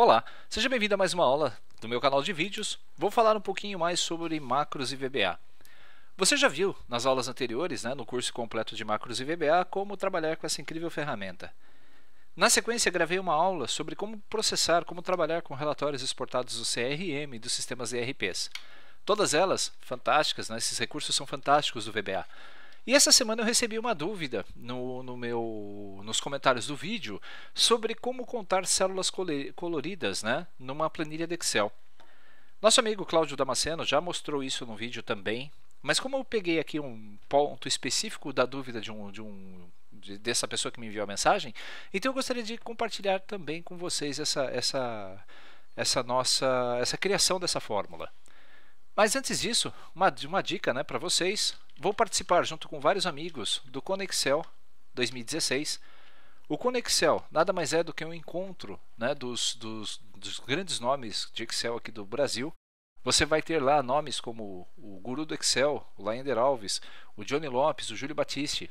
Olá, seja bem-vindo a mais uma aula do meu canal de vídeos. Vou falar um pouquinho mais sobre macros e VBA. Você já viu nas aulas anteriores, né, no curso completo de macros e VBA, como trabalhar com essa incrível ferramenta. Na sequência, gravei uma aula sobre como processar, como trabalhar com relatórios exportados do CRM e dos sistemas ERPs. Todas elas fantásticas, né? esses recursos são fantásticos do VBA. E essa semana eu recebi uma dúvida no, no meu, nos comentários do vídeo sobre como contar células coloridas né, numa planilha de Excel. Nosso amigo Cláudio Damasceno já mostrou isso no vídeo também, mas como eu peguei aqui um ponto específico da dúvida de um, de um de, dessa pessoa que me enviou a mensagem, então eu gostaria de compartilhar também com vocês essa, essa, essa nossa essa criação dessa fórmula. Mas antes disso, uma, uma dica né, para vocês vou participar junto com vários amigos do Conexel 2016. O Conexel nada mais é do que um encontro né, dos, dos, dos grandes nomes de Excel aqui do Brasil. Você vai ter lá nomes como o Guru do Excel, o Leander Alves, o Johnny Lopes, o Júlio Batiste.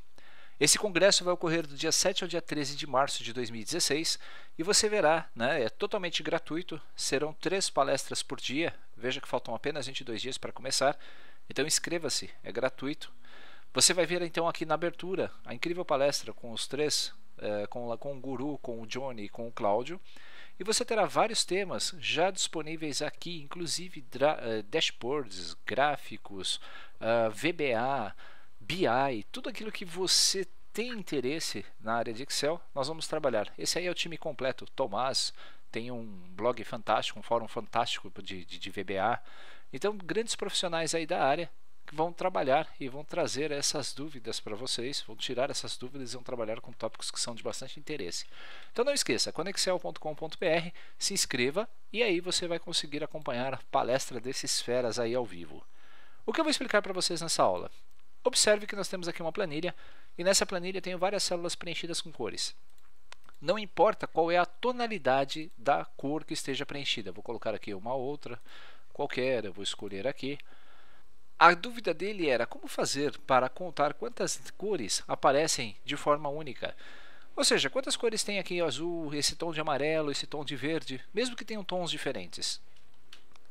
Esse congresso vai ocorrer do dia 7 ao dia 13 de março de 2016 e você verá, né, é totalmente gratuito, serão três palestras por dia. Veja que faltam apenas 22 dias para começar, então inscreva-se, é gratuito. Você vai ver então aqui na abertura a incrível palestra com os três, é, com, com o Guru, com o Johnny e com o Cláudio. E você terá vários temas já disponíveis aqui, inclusive é, dashboards, gráficos, uh, ah, VBA, BI, tudo aquilo que você tem interesse na área de Excel, nós vamos trabalhar. Esse aí é o time completo. Tomás tem um blog fantástico, um fórum fantástico de, de, de VBA. Então, grandes profissionais aí da área vão trabalhar e vão trazer essas dúvidas para vocês, vão tirar essas dúvidas e vão trabalhar com tópicos que são de bastante interesse. Então não esqueça, conexel.com.br, se inscreva e aí você vai conseguir acompanhar a palestra desses feras aí ao vivo. O que eu vou explicar para vocês nessa aula? Observe que nós temos aqui uma planilha e nessa planilha eu tenho várias células preenchidas com cores. Não importa qual é a tonalidade da cor que esteja preenchida. Vou colocar aqui uma outra qualquer, eu vou escolher aqui. A dúvida dele era como fazer para contar quantas cores aparecem de forma única. Ou seja, quantas cores tem aqui azul, esse tom de amarelo, esse tom de verde, mesmo que tenham tons diferentes.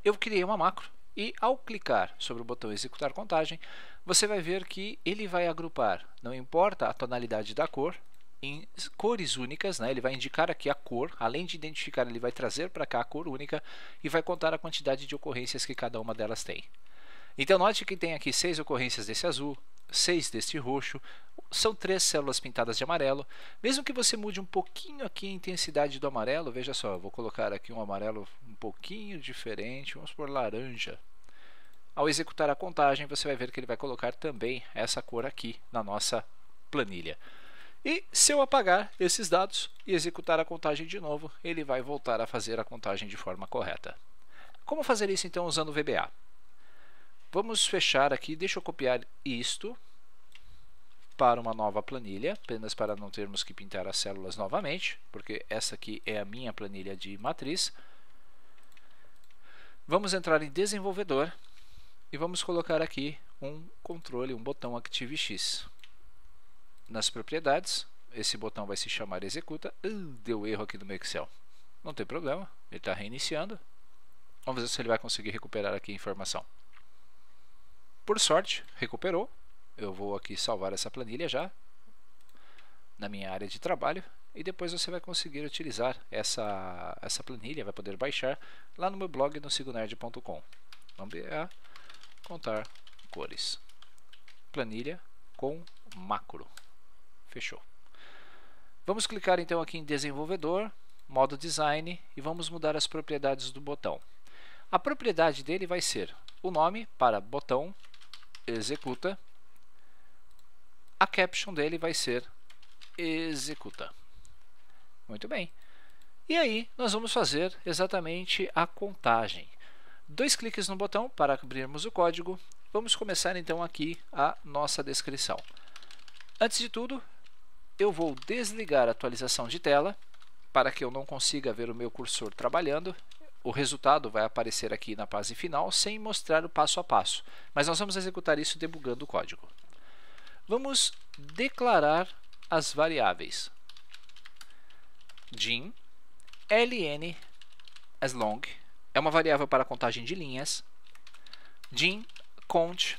Eu criei uma macro e ao clicar sobre o botão executar contagem, você vai ver que ele vai agrupar, não importa a tonalidade da cor, em cores únicas, né? ele vai indicar aqui a cor, além de identificar, ele vai trazer para cá a cor única e vai contar a quantidade de ocorrências que cada uma delas tem. Então note que tem aqui seis ocorrências desse azul, seis deste roxo, são três células pintadas de amarelo. Mesmo que você mude um pouquinho aqui a intensidade do amarelo, veja só, vou colocar aqui um amarelo um pouquinho diferente, vamos por laranja. Ao executar a contagem, você vai ver que ele vai colocar também essa cor aqui na nossa planilha. E se eu apagar esses dados e executar a contagem de novo, ele vai voltar a fazer a contagem de forma correta. Como fazer isso então usando o VBA? Vamos fechar aqui, deixa eu copiar isto para uma nova planilha, apenas para não termos que pintar as células novamente, porque essa aqui é a minha planilha de matriz. Vamos entrar em desenvolvedor e vamos colocar aqui um controle, um botão ActiveX. Nas propriedades, esse botão vai se chamar executa. Uh, deu erro aqui no meu Excel. Não tem problema, ele está reiniciando. Vamos ver se ele vai conseguir recuperar aqui a informação. Por sorte, recuperou. Eu vou aqui salvar essa planilha já na minha área de trabalho e depois você vai conseguir utilizar essa, essa planilha, vai poder baixar lá no meu blog no sigonerd.com. Vamos ver ah, contar cores. Planilha com macro. Fechou. Vamos clicar então aqui em desenvolvedor, modo design e vamos mudar as propriedades do botão. A propriedade dele vai ser o nome para botão executa. A caption dele vai ser executa. Muito bem. E aí nós vamos fazer exatamente a contagem. Dois cliques no botão para abrirmos o código. Vamos começar então aqui a nossa descrição. Antes de tudo, eu vou desligar a atualização de tela para que eu não consiga ver o meu cursor trabalhando. O resultado vai aparecer aqui na fase final sem mostrar o passo a passo, mas nós vamos executar isso debugando o código. Vamos declarar as variáveis din ln as long é uma variável para contagem de linhas. Din count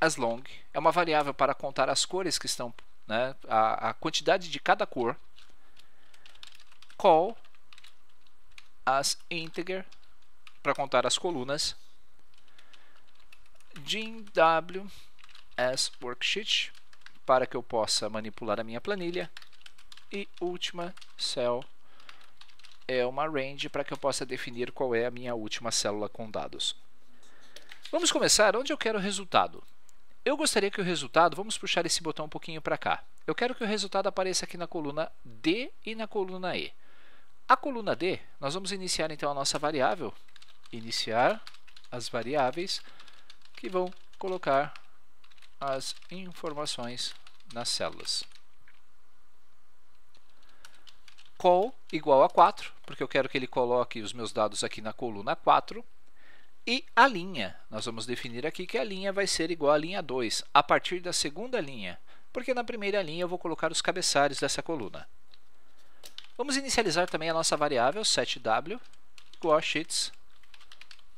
as long é uma variável para contar as cores que estão, né, a, a quantidade de cada cor. Call as integer para contar as colunas. w as worksheet para que eu possa manipular a minha planilha. E última cell é uma range para que eu possa definir qual é a minha última célula com dados. Vamos começar onde eu quero o resultado. Eu gostaria que o resultado, vamos puxar esse botão um pouquinho para cá. Eu quero que o resultado apareça aqui na coluna D e na coluna E. A coluna D, nós vamos iniciar então a nossa variável, iniciar as variáveis que vão colocar as informações nas células. call igual a 4, porque eu quero que ele coloque os meus dados aqui na coluna 4. E a linha, nós vamos definir aqui que a linha vai ser igual à linha 2, a partir da segunda linha, porque na primeira linha eu vou colocar os cabeçalhos dessa coluna. Vamos inicializar também a nossa variável setw igual a sheets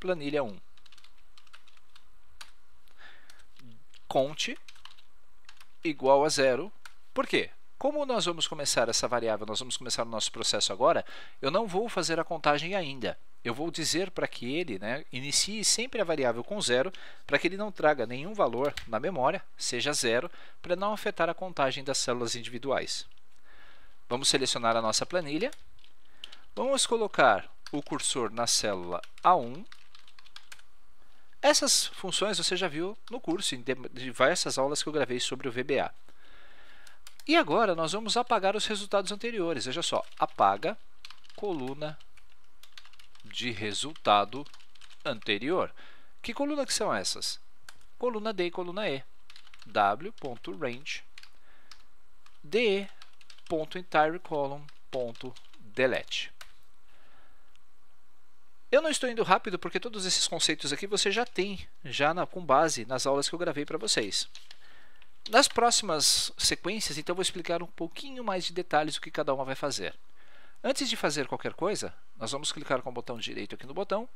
planilha 1. Conte igual a zero. Por quê? Como nós vamos começar essa variável, nós vamos começar o nosso processo agora, eu não vou fazer a contagem ainda. Eu vou dizer para que ele né, inicie sempre a variável com zero, para que ele não traga nenhum valor na memória, seja zero, para não afetar a contagem das células individuais. Vamos selecionar a nossa planilha. Vamos colocar o cursor na célula A1. Essas funções você já viu no curso, em diversas aulas que eu gravei sobre o VBA. E agora nós vamos apagar os resultados anteriores. Veja só, apaga coluna de resultado anterior. Que coluna que são essas? Coluna D e coluna E. w.range de.entirecolumn.delete. Eu não estou indo rápido porque todos esses conceitos aqui você já tem já na, com base nas aulas que eu gravei para vocês. Nas próximas sequências, então, vou explicar um pouquinho mais de detalhes o que cada uma vai fazer. Antes de fazer qualquer coisa, nós vamos clicar com o botão direito aqui no botão,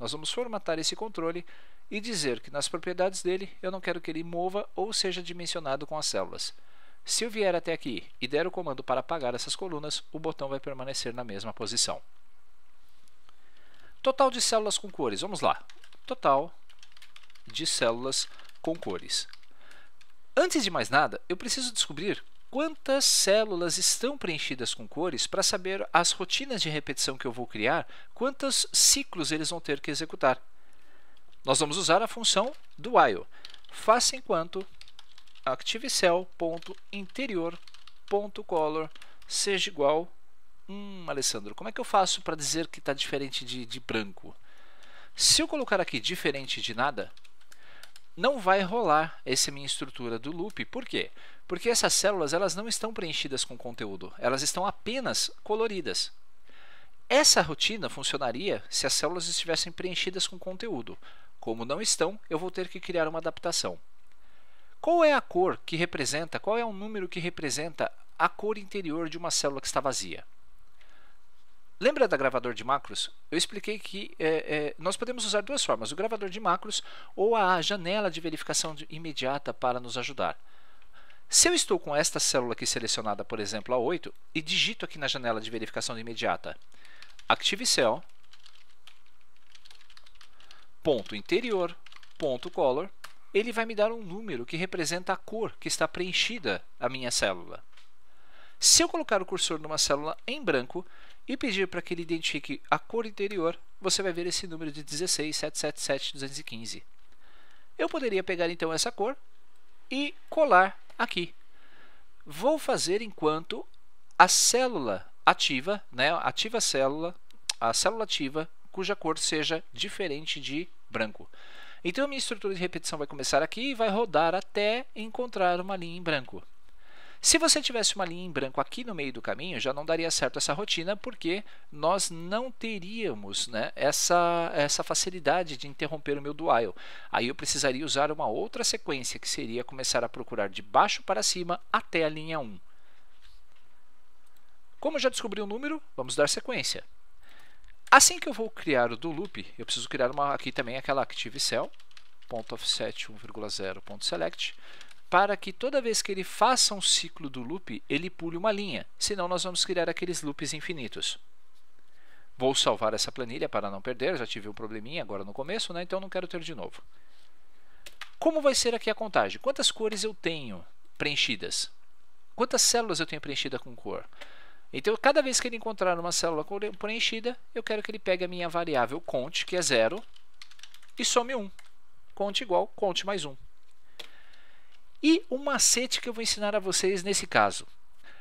nós vamos formatar esse controle e dizer que nas propriedades dele eu não quero que ele mova ou seja dimensionado com as células. Se eu vier até aqui e der o comando para apagar essas colunas, o botão vai permanecer na mesma posição. Total de células com cores, vamos lá. Total de células com cores. Antes de mais nada, eu preciso descobrir quantas células estão preenchidas com cores para saber as rotinas de repetição que eu vou criar, quantos ciclos eles vão ter que executar. Nós vamos usar a função do while. Faça enquanto ActiveCell.interior.color seja igual. Hum, Alessandro, como é que eu faço para dizer que está diferente de, de branco? Se eu colocar aqui diferente de nada, não vai rolar essa minha estrutura do loop. Por quê? Porque essas células elas não estão preenchidas com conteúdo, elas estão apenas coloridas. Essa rotina funcionaria se as células estivessem preenchidas com conteúdo. Como não estão, eu vou ter que criar uma adaptação. Qual é a cor que representa, qual é o número que representa a cor interior de uma célula que está vazia? Lembra da gravador de macros? Eu expliquei que é, é, nós podemos usar duas formas: o gravador de macros ou a janela de verificação de, imediata para nos ajudar. Se eu estou com esta célula aqui selecionada, por exemplo, a 8, e digito aqui na janela de verificação de imediata Cell. ponto interior ponto color, ele vai me dar um número que representa a cor que está preenchida a minha célula. Se eu colocar o cursor numa célula em branco, e pedir para que ele identifique a cor interior, você vai ver esse número de 16777215. Eu poderia pegar então essa cor e colar aqui. Vou fazer enquanto a célula ativa, né, ativa célula, a célula ativa cuja cor seja diferente de branco. Então a minha estrutura de repetição vai começar aqui e vai rodar até encontrar uma linha em branco. Se você tivesse uma linha em branco aqui no meio do caminho, já não daria certo essa rotina, porque nós não teríamos né, essa, essa facilidade de interromper o meu do while. Aí eu precisaria usar uma outra sequência, que seria começar a procurar de baixo para cima até a linha 1. Como já descobri o número, vamos dar sequência. Assim que eu vou criar o do loop, eu preciso criar uma, aqui também aquela active cell, ponto offset 1,0.select, para que toda vez que ele faça um ciclo do loop, ele pule uma linha, senão nós vamos criar aqueles loops infinitos. Vou salvar essa planilha para não perder, já tive um probleminha agora no começo, né? então não quero ter de novo. Como vai ser aqui a contagem? Quantas cores eu tenho preenchidas? Quantas células eu tenho preenchida com cor? Então, cada vez que ele encontrar uma célula preenchida, eu quero que ele pegue a minha variável count, que é zero, e some 1. Um. Count igual count mais 1. Um. E um macete que eu vou ensinar a vocês nesse caso.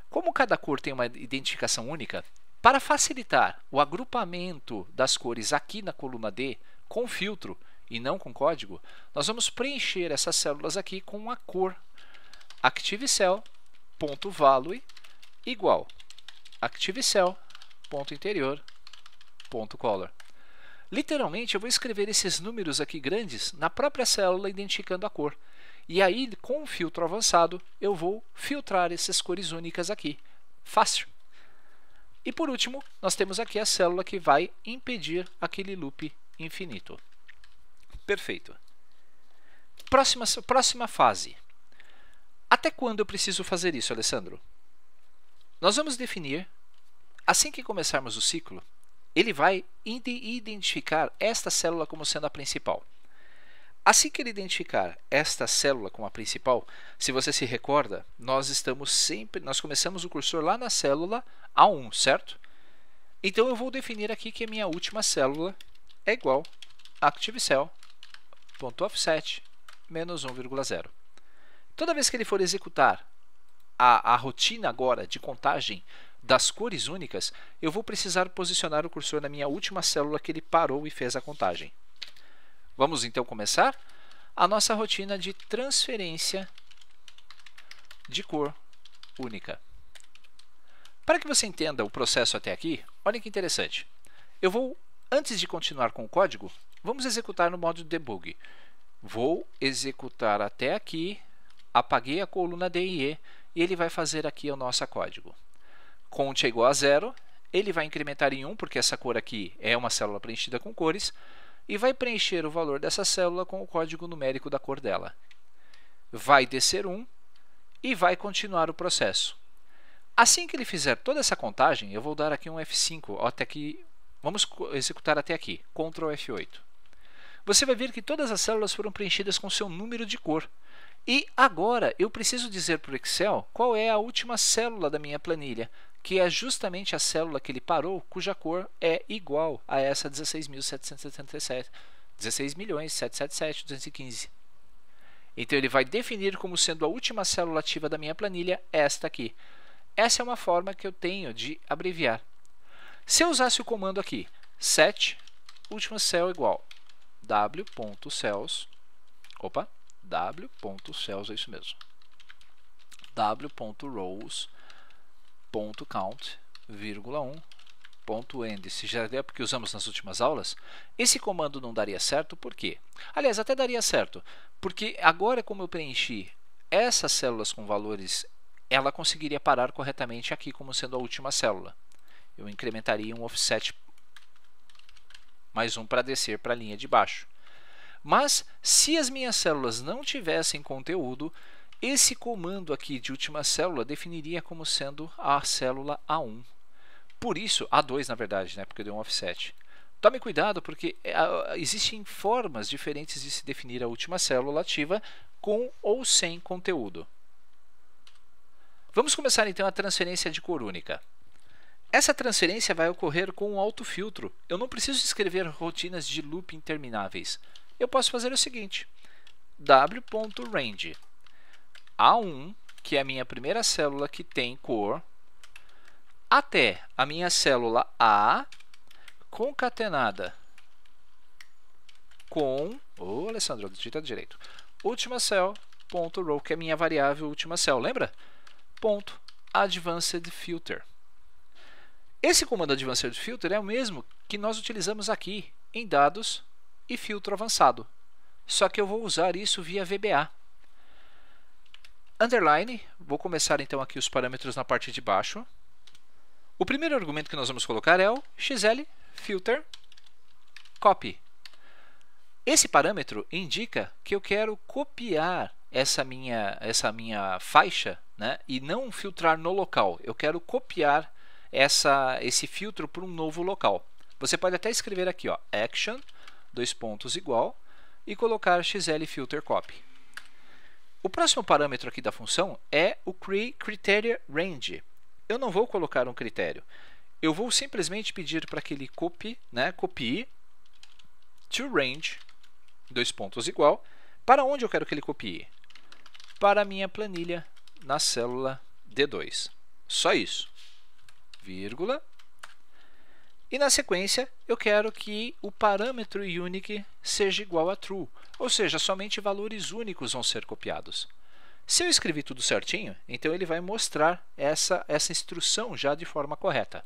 Como cada cor tem uma identificação única, para facilitar o agrupamento das cores aqui na coluna D com filtro e não com código, nós vamos preencher essas células aqui com a cor ActiveCell.value igual ActiveCell.interior.color. Literalmente, eu vou escrever esses números aqui grandes na própria célula identificando a cor. E aí, com o filtro avançado, eu vou filtrar essas cores únicas aqui. Fácil! E por último, nós temos aqui a célula que vai impedir aquele loop infinito. Perfeito. Próxima, próxima fase. Até quando eu preciso fazer isso, Alessandro? Nós vamos definir, assim que começarmos o ciclo, ele vai identificar esta célula como sendo a principal. Assim que ele identificar esta célula como a principal, se você se recorda, nós estamos sempre, nós começamos o cursor lá na célula A1, certo? Então eu vou definir aqui que a minha última célula é igual a ActiveCell.offset menos 1,0. Toda vez que ele for executar a, a rotina agora de contagem das cores únicas, eu vou precisar posicionar o cursor na minha última célula que ele parou e fez a contagem. Vamos então começar a nossa rotina de transferência de cor única. Para que você entenda o processo até aqui, olha que interessante. Eu vou, antes de continuar com o código, vamos executar no modo debug. Vou executar até aqui, apaguei a coluna DIE e ele vai fazer aqui o nosso código. Cont é igual a zero, ele vai incrementar em 1, porque essa cor aqui é uma célula preenchida com cores, e vai preencher o valor dessa célula com o código numérico da cor dela. Vai descer 1 e vai continuar o processo. Assim que ele fizer toda essa contagem, eu vou dar aqui um F5, até aqui, vamos executar até aqui, Ctrl F8. Você vai ver que todas as células foram preenchidas com seu número de cor, e agora eu preciso dizer para o Excel qual é a última célula da minha planilha, que é justamente a célula que ele parou, cuja cor é igual a essa 16.777, Então ele vai definir como sendo a última célula ativa da minha planilha esta aqui. Essa é uma forma que eu tenho de abreviar. Se eu usasse o comando aqui, set última cell igual w.cells, opa, w.cells, é isso mesmo, w.rows.count, vírgula 1, ponto end, se já é porque usamos nas últimas aulas, esse comando não daria certo, por quê? Aliás, até daria certo, porque agora como eu preenchi essas células com valores, ela conseguiria parar corretamente aqui como sendo a última célula. Eu incrementaria um offset mais um para descer para a linha de baixo. Mas se as minhas células não tivessem conteúdo, esse comando aqui de última célula definiria como sendo a célula A1. Por isso, A2 na verdade, né? porque eu dei um offset. Tome cuidado porque é, existem formas diferentes de se definir a última célula ativa com ou sem conteúdo. Vamos começar então a transferência de cor única. Essa transferência vai ocorrer com um autofiltro. Eu não preciso escrever rotinas de loop intermináveis eu posso fazer o seguinte: w.range A1, que é a minha primeira célula que tem cor, até a minha célula A concatenada com. Ô, oh, Alessandro, digita direito. Última cell, row, que é minha variável última cell, lembra? Ponto advanced filter. Esse comando advanced filter é o mesmo que nós utilizamos aqui em dados e filtro avançado. Só que eu vou usar isso via VBA. Underline, vou começar então aqui os parâmetros na parte de baixo. O primeiro argumento que nós vamos colocar é o xl filter copy. Esse parâmetro indica que eu quero copiar essa minha, essa minha faixa né, e não filtrar no local. Eu quero copiar essa, esse filtro para um novo local. Você pode até escrever aqui, ó, action dois pontos igual, e colocar xlFilterCopy. O próximo parâmetro aqui da função é o createCriteriaRange. Eu não vou colocar um critério. Eu vou simplesmente pedir para que ele copie, né, copie toRange, dois pontos igual, para onde eu quero que ele copie? Para a minha planilha na célula D2. Só isso. Vírgula, e na sequência, eu quero que o parâmetro unique seja igual a true, ou seja, somente valores únicos vão ser copiados. Se eu escrevi tudo certinho, então ele vai mostrar essa, essa instrução já de forma correta.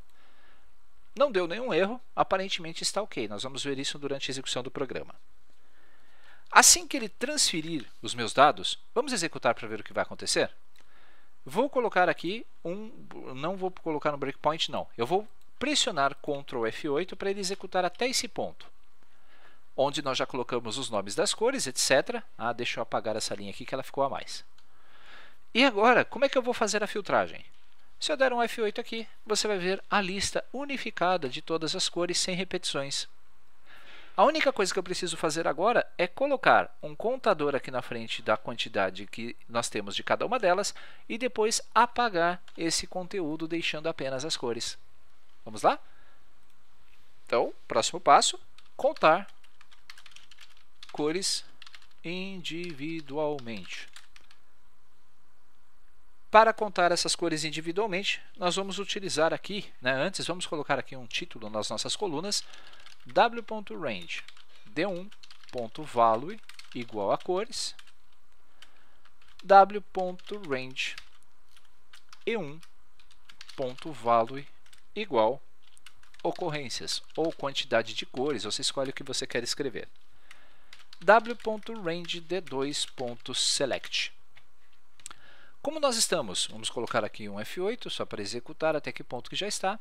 Não deu nenhum erro, aparentemente está ok. Nós vamos ver isso durante a execução do programa. Assim que ele transferir os meus dados, vamos executar para ver o que vai acontecer? Vou colocar aqui um. Não vou colocar no breakpoint, não. Eu vou pressionar Ctrl F8 para ele executar até esse ponto, onde nós já colocamos os nomes das cores, etc. Ah, deixa eu apagar essa linha aqui que ela ficou a mais. E agora, como é que eu vou fazer a filtragem? Se eu der um F8 aqui, você vai ver a lista unificada de todas as cores sem repetições. A única coisa que eu preciso fazer agora é colocar um contador aqui na frente da quantidade que nós temos de cada uma delas e depois apagar esse conteúdo deixando apenas as cores. Vamos lá? Então, próximo passo, contar cores individualmente. Para contar essas cores individualmente, nós vamos utilizar aqui, né, antes vamos colocar aqui um título nas nossas colunas, w.range d1.value igual a cores, w.range e1.value igual ocorrências ou quantidade de cores, você escolhe o que você quer escrever. w.range d2.select. Como nós estamos, vamos colocar aqui um F8 só para executar até que ponto que já está.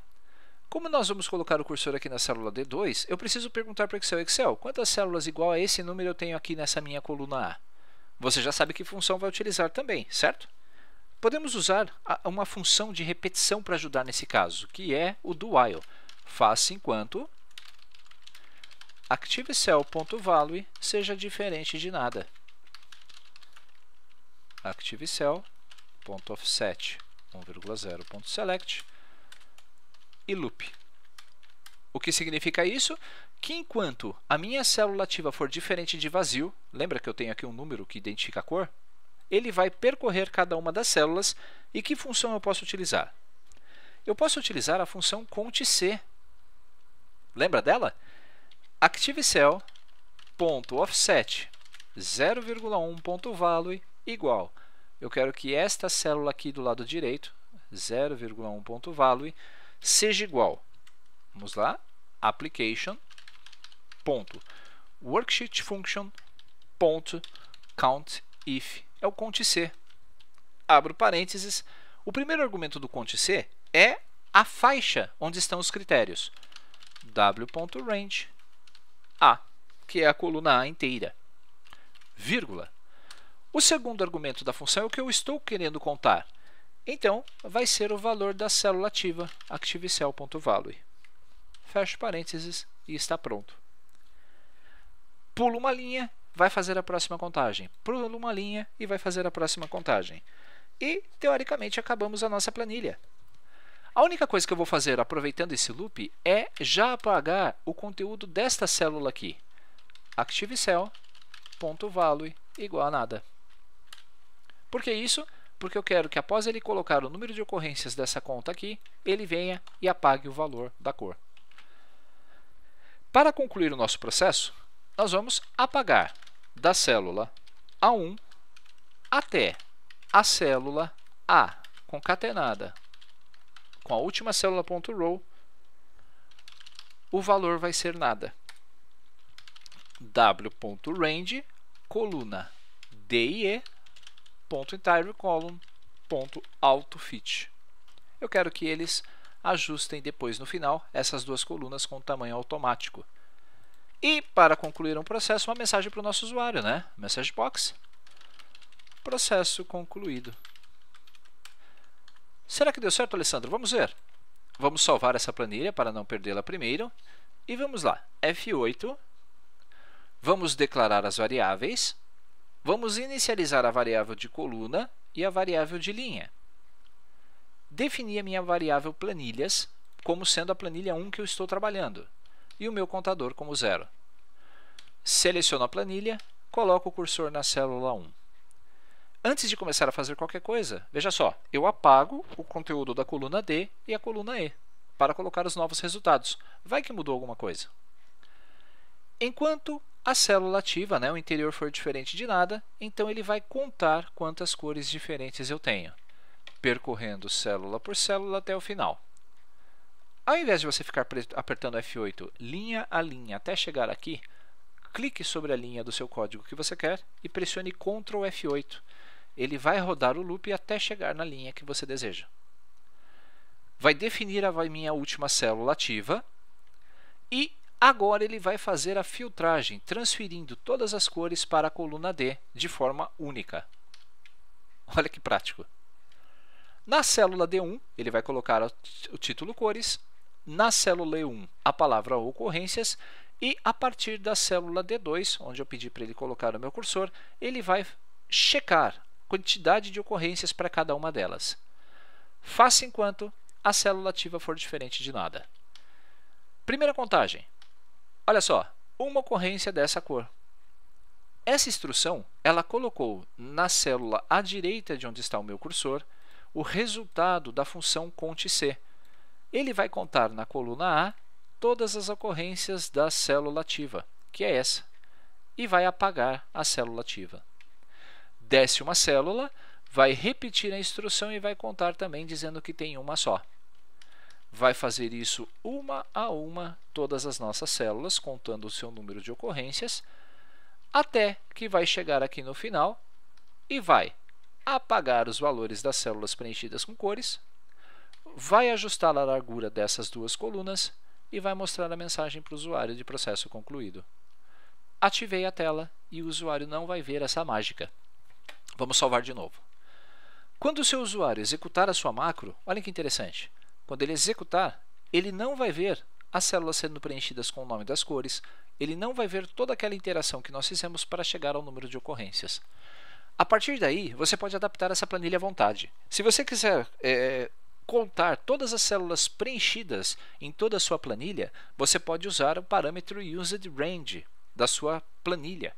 Como nós vamos colocar o cursor aqui na célula D2, eu preciso perguntar para o Excel, Excel, quantas células igual a esse número eu tenho aqui nessa minha coluna A? Você já sabe que função vai utilizar também, certo? Podemos usar uma função de repetição para ajudar nesse caso, que é o do while. Faça enquanto ActiveCell.value seja diferente de nada. ActiveCell.offset 1,0.select e loop. O que significa isso? Que enquanto a minha célula ativa for diferente de vazio, lembra que eu tenho aqui um número que identifica a cor? ele vai percorrer cada uma das células e que função eu posso utilizar? Eu posso utilizar a função CONTC. Lembra dela? ActiveCell.offset 0,1.value igual. Eu quero que esta célula aqui do lado direito, 0,1.value, seja igual. Vamos lá, application. Ponto, worksheet function. Ponto, count if é o conte C. Abro parênteses. O primeiro argumento do conte C é a faixa onde estão os critérios. w.range A, que é a coluna A inteira, vírgula. O segundo argumento da função é o que eu estou querendo contar. Então, vai ser o valor da célula ativa, activecell.value. Fecho parênteses e está pronto. Pulo uma linha vai fazer a próxima contagem, pula uma linha e vai fazer a próxima contagem. E, teoricamente, acabamos a nossa planilha. A única coisa que eu vou fazer aproveitando esse loop é já apagar o conteúdo desta célula aqui. ActiveCell.value igual a nada. Por que isso? Porque eu quero que após ele colocar o número de ocorrências dessa conta aqui, ele venha e apague o valor da cor. Para concluir o nosso processo, nós vamos apagar da célula A1 até a célula A concatenada com a última célula ponto row, o valor vai ser nada. w.range coluna D e ponto entire column ponto autofit. Eu quero que eles ajustem depois no final essas duas colunas com tamanho automático. E para concluir um processo, uma mensagem para o nosso usuário, né? Message box. Processo concluído. Será que deu certo, Alessandro? Vamos ver. Vamos salvar essa planilha para não perdê-la primeiro. E vamos lá. F8. Vamos declarar as variáveis. Vamos inicializar a variável de coluna e a variável de linha. Defini a minha variável planilhas como sendo a planilha 1 que eu estou trabalhando e o meu contador como zero seleciono a planilha, coloco o cursor na célula 1. Antes de começar a fazer qualquer coisa, veja só, eu apago o conteúdo da coluna D e a coluna E para colocar os novos resultados. Vai que mudou alguma coisa. Enquanto a célula ativa, né, o interior for diferente de nada, então ele vai contar quantas cores diferentes eu tenho, percorrendo célula por célula até o final. Ao invés de você ficar apertando F8 linha a linha até chegar aqui, clique sobre a linha do seu código que você quer e pressione Ctrl F8. Ele vai rodar o loop até chegar na linha que você deseja. Vai definir a minha última célula ativa e agora ele vai fazer a filtragem, transferindo todas as cores para a coluna D de forma única. Olha que prático. Na célula D1, ele vai colocar o título cores, na célula E1, a palavra ocorrências e a partir da célula D2, onde eu pedi para ele colocar o meu cursor, ele vai checar a quantidade de ocorrências para cada uma delas. Faça enquanto a célula ativa for diferente de nada. Primeira contagem. Olha só, uma ocorrência dessa cor. Essa instrução, ela colocou na célula à direita de onde está o meu cursor o resultado da função conte C. Ele vai contar na coluna A todas as ocorrências da célula ativa, que é essa, e vai apagar a célula ativa. Desce uma célula, vai repetir a instrução e vai contar também dizendo que tem uma só. Vai fazer isso uma a uma, todas as nossas células, contando o seu número de ocorrências, até que vai chegar aqui no final e vai apagar os valores das células preenchidas com cores, vai ajustar a largura dessas duas colunas e vai mostrar a mensagem para o usuário de processo concluído. Ativei a tela e o usuário não vai ver essa mágica. Vamos salvar de novo. Quando o seu usuário executar a sua macro, olha que interessante. Quando ele executar, ele não vai ver as células sendo preenchidas com o nome das cores, ele não vai ver toda aquela interação que nós fizemos para chegar ao número de ocorrências. A partir daí, você pode adaptar essa planilha à vontade. Se você quiser é, contar todas as células preenchidas em toda a sua planilha, você pode usar o parâmetro Used Range da sua planilha.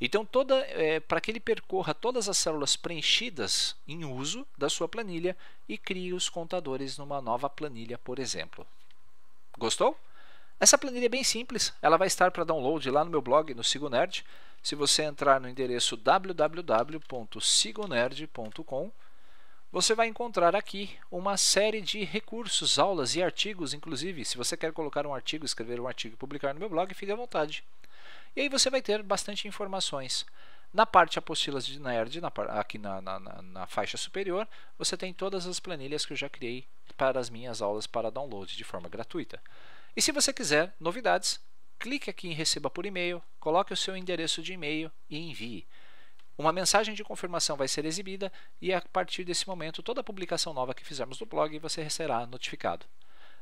Então, é, para que ele percorra todas as células preenchidas em uso da sua planilha e crie os contadores numa nova planilha, por exemplo. Gostou? Essa planilha é bem simples, ela vai estar para download lá no meu blog, no Sigo Nerd. Se você entrar no endereço www.sigonerd.com, você vai encontrar aqui uma série de recursos, aulas e artigos, inclusive, se você quer colocar um artigo, escrever um artigo e publicar no meu blog, fique à vontade. E aí você vai ter bastante informações. Na parte apostilas de Nerd, na, aqui na, na, na faixa superior, você tem todas as planilhas que eu já criei para as minhas aulas para download de forma gratuita. E se você quiser novidades, clique aqui em Receba por e-mail, coloque o seu endereço de e-mail e envie. Uma mensagem de confirmação vai ser exibida e a partir desse momento toda publicação nova que fizermos no blog você será notificado.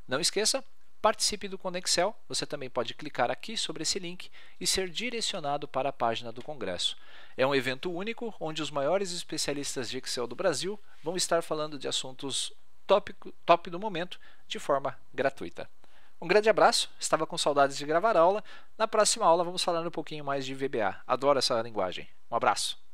Não esqueça, participe do Conexel. Você também pode clicar aqui sobre esse link e ser direcionado para a página do congresso. É um evento único onde os maiores especialistas de Excel do Brasil vão estar falando de assuntos top do momento de forma gratuita. Um grande abraço, estava com saudades de gravar aula. Na próxima aula vamos falar um pouquinho mais de VBA. Adoro essa linguagem. Um abraço.